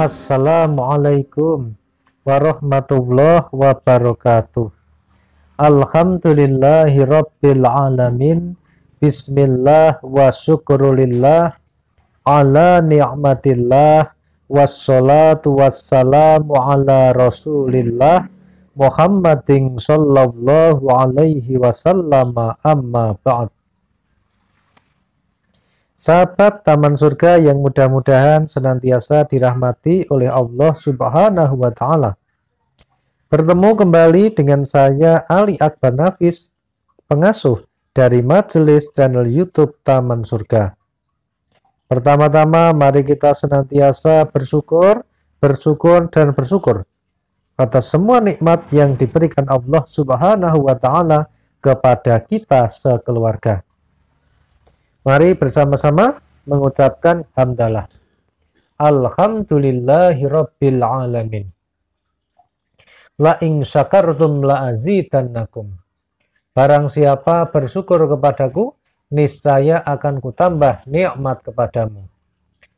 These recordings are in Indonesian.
Assalamualaikum warahmatullahi wabarakatuh. Alhamdulillahi rabbil alamin. Bismillah wa syukurulillah ala ni'matillah wassalatu wassalamu ala rasulillah Muhammadin sallallahu alaihi wasallam amma ba'd. Sahabat Taman Surga yang mudah-mudahan senantiasa dirahmati oleh Allah Subhanahu wa Ta'ala. Bertemu kembali dengan saya Ali Akbar Nafis, pengasuh dari majelis channel YouTube Taman Surga. Pertama-tama mari kita senantiasa bersyukur, bersyukur dan bersyukur atas semua nikmat yang diberikan Allah Subhanahu wa taala kepada kita sekeluarga. Mari bersama-sama mengucapkan hamdalah. Alhamdulillahi rabbil alamin. La in syakartum la azidannakum. Barang siapa bersyukur kepadaku, niscaya akan kutambah nikmat kepadamu.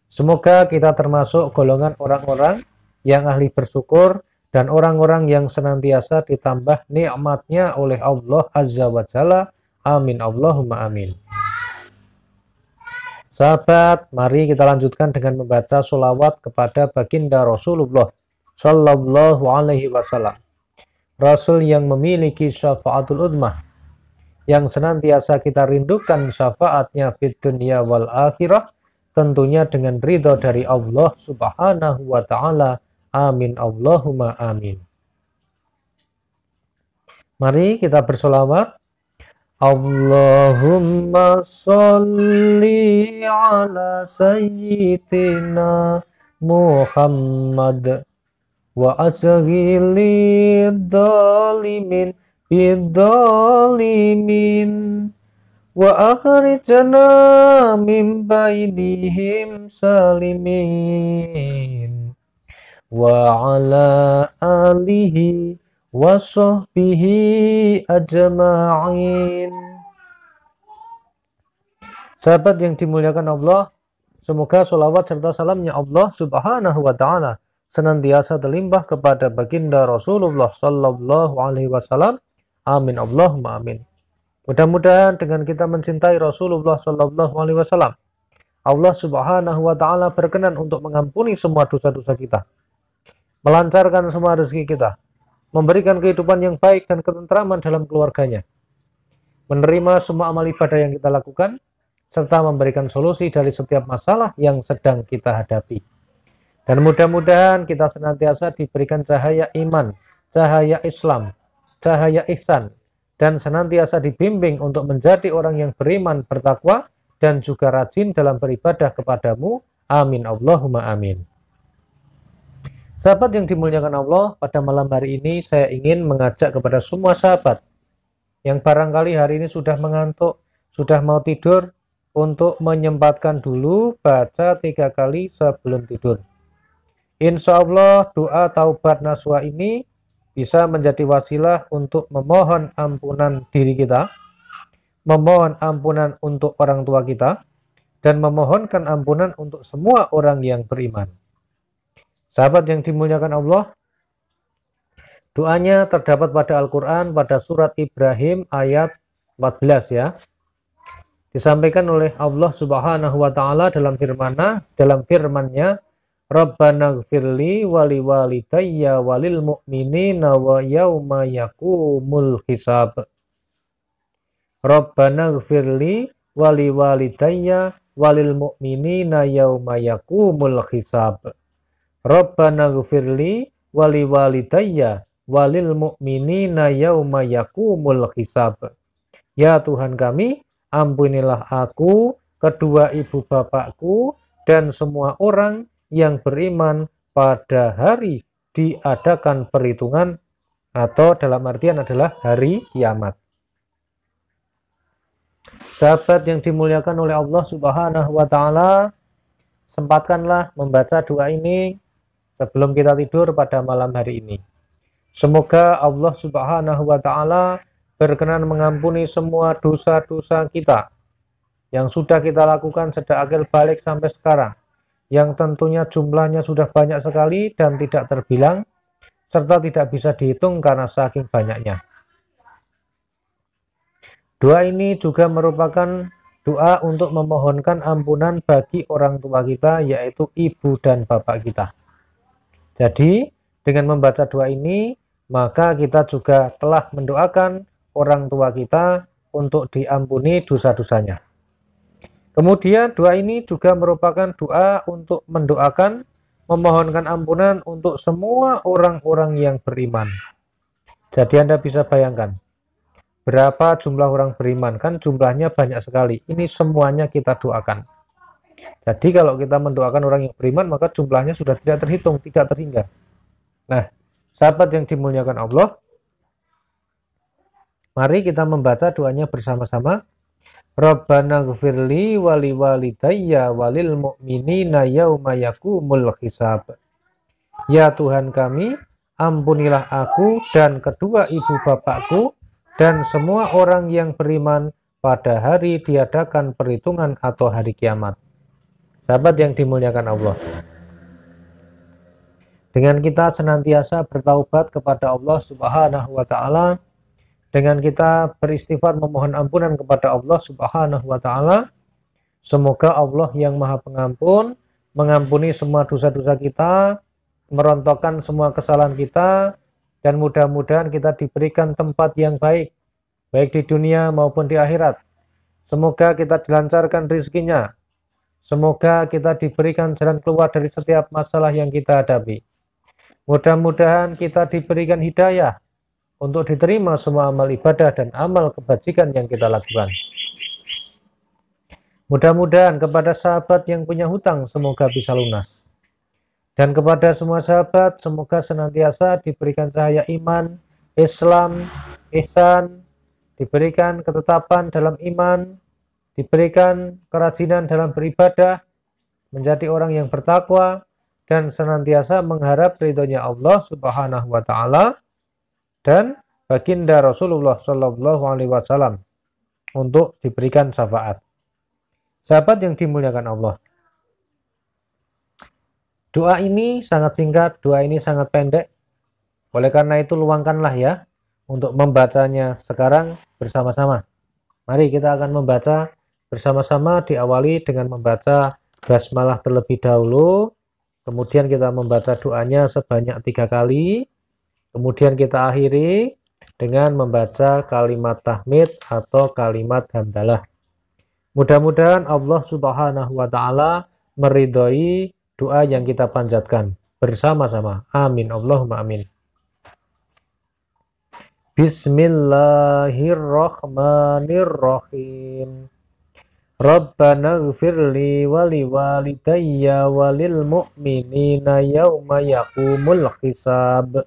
Semoga kita termasuk golongan orang-orang yang ahli bersyukur dan orang-orang yang senantiasa ditambah nikmatnya oleh Allah Azza wa Jalla. Amin Allahumma amin. Sahabat, mari kita lanjutkan dengan membaca solawat kepada baginda Rasulullah Shallallahu Alaihi Wasallam. Rasul yang memiliki syafaatul udmah, yang senantiasa kita rindukan syafaatnya di dunia wal akhirah, tentunya dengan ridho dari Allah Subhanahu wa Ta'ala. Amin, Allahumma amin. Mari kita bersolawat Allahumma salli ala sayyidina Muhammad wa asghili dhalimin bidhalimin wa akhrijna min bainihim salimin wa ala alihi وصحبه ajma'in Sahabat yang dimuliakan Allah, semoga sholawat serta salamnya Allah subhanahu wa ta'ala senantiasa terlimpah kepada baginda Rasulullah sallallahu alaihi wasallam. Amin Allahumma amin. Mudah-mudahan dengan kita mencintai Rasulullah sallallahu alaihi wasallam, Allah subhanahu wa ta'ala berkenan untuk mengampuni semua dosa-dosa kita, melancarkan semua rezeki kita, memberikan kehidupan yang baik dan ketentraman dalam keluarganya, menerima semua amal ibadah yang kita lakukan, serta memberikan solusi dari setiap masalah yang sedang kita hadapi. Dan mudah-mudahan kita senantiasa diberikan cahaya iman, cahaya Islam, cahaya ihsan, dan senantiasa dibimbing untuk menjadi orang yang beriman, bertakwa, dan juga rajin dalam beribadah kepadamu. Amin. Allahumma amin. Sahabat yang dimuliakan Allah, pada malam hari ini saya ingin mengajak kepada semua sahabat yang barangkali hari ini sudah mengantuk, sudah mau tidur, untuk menyempatkan dulu baca tiga kali sebelum tidur. Insya Allah doa taubat naswa ini bisa menjadi wasilah untuk memohon ampunan diri kita, memohon ampunan untuk orang tua kita, dan memohonkan ampunan untuk semua orang yang beriman. Sahabat yang dimuliakan Allah, doanya terdapat pada Al-Quran pada surat Ibrahim ayat 14 ya. Disampaikan oleh Allah Subhanahu wa taala dalam firmana, dalam firmannya, Rabbana gfirli wali walidayya walil mu'minina wa yawma yakumul hisab. Rabbana gfirli wali walidayya walil mu'minina yawma yakumul hisab. Rabbana gufirli wali walidayya walil mu'minina yauma yakumul hisab. Ya Tuhan kami, ampunilah aku, kedua ibu bapakku, dan semua orang yang beriman pada hari diadakan perhitungan atau dalam artian adalah hari kiamat. Sahabat yang dimuliakan oleh Allah Subhanahu wa taala, sempatkanlah membaca doa ini sebelum kita tidur pada malam hari ini. Semoga Allah Subhanahu wa taala berkenan mengampuni semua dosa-dosa kita yang sudah kita lakukan sejak akhir balik sampai sekarang yang tentunya jumlahnya sudah banyak sekali dan tidak terbilang serta tidak bisa dihitung karena saking banyaknya. Doa ini juga merupakan doa untuk memohonkan ampunan bagi orang tua kita yaitu ibu dan bapak kita. Jadi dengan membaca doa ini maka kita juga telah mendoakan orang tua kita untuk diampuni dosa-dosanya. Kemudian doa ini juga merupakan doa untuk mendoakan memohonkan ampunan untuk semua orang-orang yang beriman. Jadi Anda bisa bayangkan berapa jumlah orang beriman kan jumlahnya banyak sekali. Ini semuanya kita doakan. Jadi kalau kita mendoakan orang yang beriman maka jumlahnya sudah tidak terhitung, tidak terhingga. Nah, sahabat yang dimuliakan Allah, mari kita membaca doanya bersama-sama. Rabbana gfirli wali walidayya walil mu'minina yauma yakumul Ya Tuhan kami, ampunilah aku dan kedua ibu bapakku dan semua orang yang beriman pada hari diadakan perhitungan atau hari kiamat. Sahabat yang dimuliakan Allah. Dengan kita senantiasa bertaubat kepada Allah Subhanahu wa taala, dengan kita beristighfar memohon ampunan kepada Allah Subhanahu wa taala, semoga Allah yang Maha Pengampun mengampuni semua dosa-dosa kita, merontokkan semua kesalahan kita dan mudah-mudahan kita diberikan tempat yang baik baik di dunia maupun di akhirat. Semoga kita dilancarkan rezekinya, Semoga kita diberikan jalan keluar dari setiap masalah yang kita hadapi. Mudah-mudahan kita diberikan hidayah untuk diterima semua amal ibadah dan amal kebajikan yang kita lakukan. Mudah-mudahan kepada sahabat yang punya hutang semoga bisa lunas. Dan kepada semua sahabat semoga senantiasa diberikan cahaya iman, Islam, ihsan, diberikan ketetapan dalam iman, diberikan kerajinan dalam beribadah, menjadi orang yang bertakwa, dan senantiasa mengharap ridhonya Allah Subhanahu wa taala dan baginda Rasulullah Shallallahu alaihi wasallam untuk diberikan syafaat. Sahabat yang dimuliakan Allah. Doa ini sangat singkat, doa ini sangat pendek. Oleh karena itu luangkanlah ya untuk membacanya sekarang bersama-sama. Mari kita akan membaca Bersama-sama diawali dengan membaca basmalah terlebih dahulu, kemudian kita membaca doanya sebanyak tiga kali, kemudian kita akhiri dengan membaca kalimat tahmid atau kalimat hamdalah. Mudah-mudahan Allah Subhanahu wa taala meridhoi doa yang kita panjatkan bersama-sama. Amin. Allahumma amin. Bismillahirrahmanirrahim. Rabbana gfirli wali walidayya walil mu'minina yawma yakumul hisab.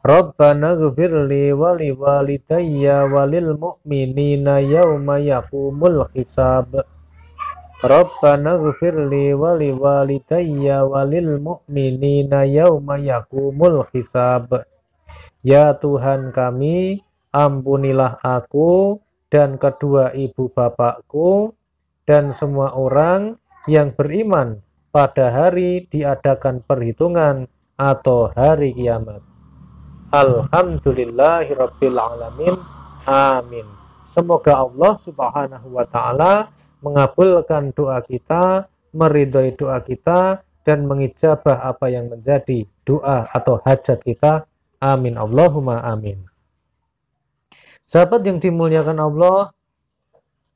Rabbana gfirli wali walidayya walil mu'minina yawma yakumul hisab. Rabbana gfirli wali walidayya walil mu'minina yawma yakumul hisab. Ya Tuhan kami, ampunilah aku dan kedua ibu bapakku dan semua orang yang beriman pada hari diadakan perhitungan atau hari kiamat. Alhamdulillahirrabbilalamin. Amin. Semoga Allah Subhanahu wa taala mengabulkan doa kita, meridhoi doa kita dan mengijabah apa yang menjadi doa atau hajat kita. Amin Allahumma amin. Sahabat yang dimuliakan Allah,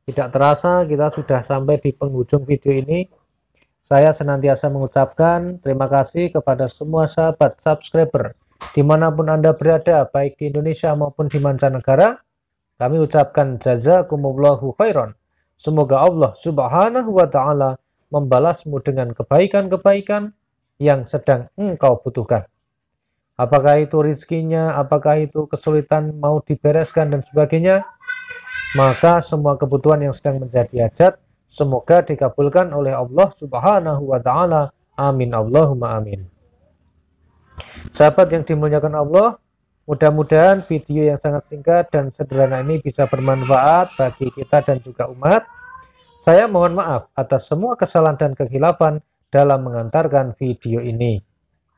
tidak terasa kita sudah sampai di penghujung video ini. Saya senantiasa mengucapkan terima kasih kepada semua sahabat subscriber dimanapun Anda berada, baik di Indonesia maupun di mancanegara. Kami ucapkan jazakumullahu khairan. Semoga Allah subhanahu wa ta'ala membalasmu dengan kebaikan-kebaikan yang sedang engkau butuhkan apakah itu rizkinya, apakah itu kesulitan mau dibereskan dan sebagainya, maka semua kebutuhan yang sedang menjadi hajat semoga dikabulkan oleh Allah Subhanahu wa taala. Amin Allahumma amin. Sahabat yang dimuliakan Allah, mudah-mudahan video yang sangat singkat dan sederhana ini bisa bermanfaat bagi kita dan juga umat. Saya mohon maaf atas semua kesalahan dan kekhilafan dalam mengantarkan video ini.